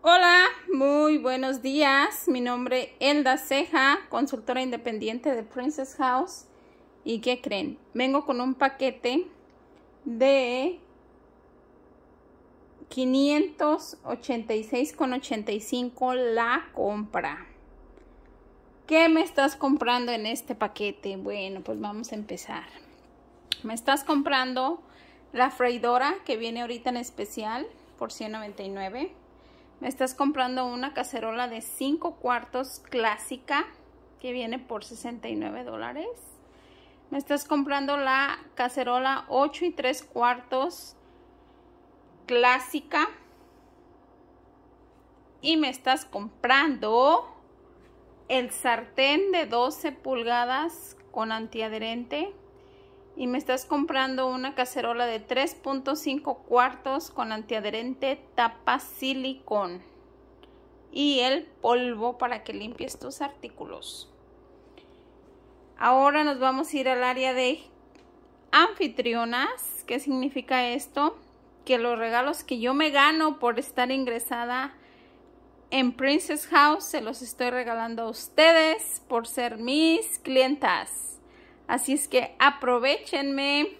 Hola, muy buenos días. Mi nombre es Elda Ceja, consultora independiente de Princess House. ¿Y qué creen? Vengo con un paquete de 586,85 la compra. ¿Qué me estás comprando en este paquete? Bueno, pues vamos a empezar. Me estás comprando la freidora que viene ahorita en especial por 199 me estás comprando una cacerola de 5 cuartos clásica que viene por 69 dólares. Me estás comprando la cacerola 8 y 3 cuartos clásica. Y me estás comprando el sartén de 12 pulgadas con antiadherente y me estás comprando una cacerola de 3.5 cuartos con antiadherente tapa silicón y el polvo para que limpies tus artículos. Ahora nos vamos a ir al área de anfitrionas. ¿Qué significa esto? Que los regalos que yo me gano por estar ingresada en Princess House se los estoy regalando a ustedes por ser mis clientas. Así es que aprovechenme.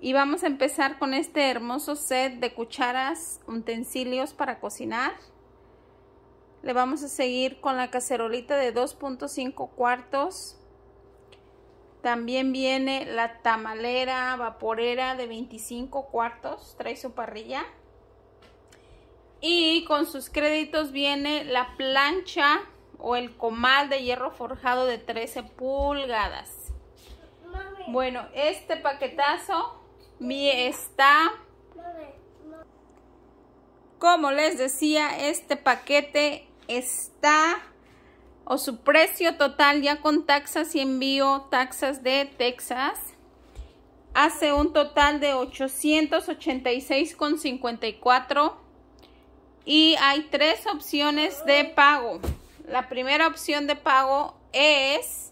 Y vamos a empezar con este hermoso set de cucharas, utensilios para cocinar. Le vamos a seguir con la cacerolita de 2.5 cuartos. También viene la tamalera vaporera de 25 cuartos. Trae su parrilla. Y con sus créditos viene la plancha o el comal de hierro forjado de 13 pulgadas. Bueno, este paquetazo mi está... Como les decía, este paquete está... O su precio total ya con taxas y envío, taxas de Texas, hace un total de 886,54 y hay tres opciones de pago. La primera opción de pago es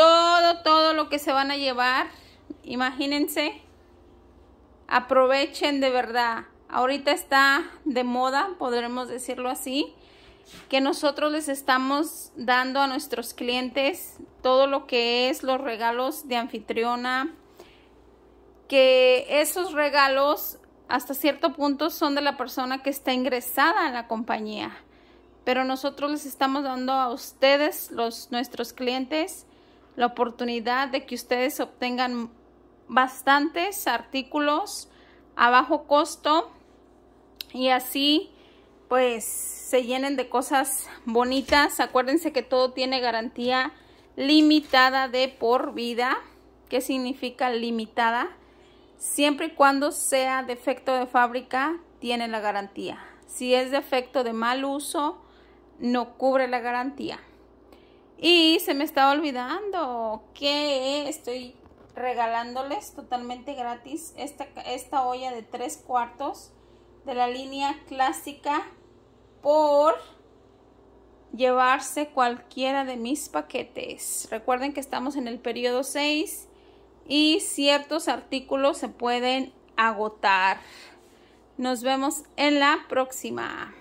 todo, todo lo que se van a llevar. Imagínense, aprovechen de verdad. Ahorita está de moda, podremos decirlo así, que nosotros les estamos dando a nuestros clientes todo lo que es los regalos de anfitriona, que esos regalos hasta cierto punto son de la persona que está ingresada en la compañía. Pero nosotros les estamos dando a ustedes, los, nuestros clientes, la oportunidad de que ustedes obtengan bastantes artículos a bajo costo y así pues se llenen de cosas bonitas. Acuérdense que todo tiene garantía limitada de por vida. ¿Qué significa limitada? Siempre y cuando sea defecto de fábrica, tiene la garantía. Si es defecto de mal uso, no cubre la garantía. Y se me estaba olvidando que estoy regalándoles totalmente gratis esta, esta olla de tres cuartos de la línea clásica por llevarse cualquiera de mis paquetes. Recuerden que estamos en el periodo 6 y ciertos artículos se pueden agotar. Nos vemos en la próxima.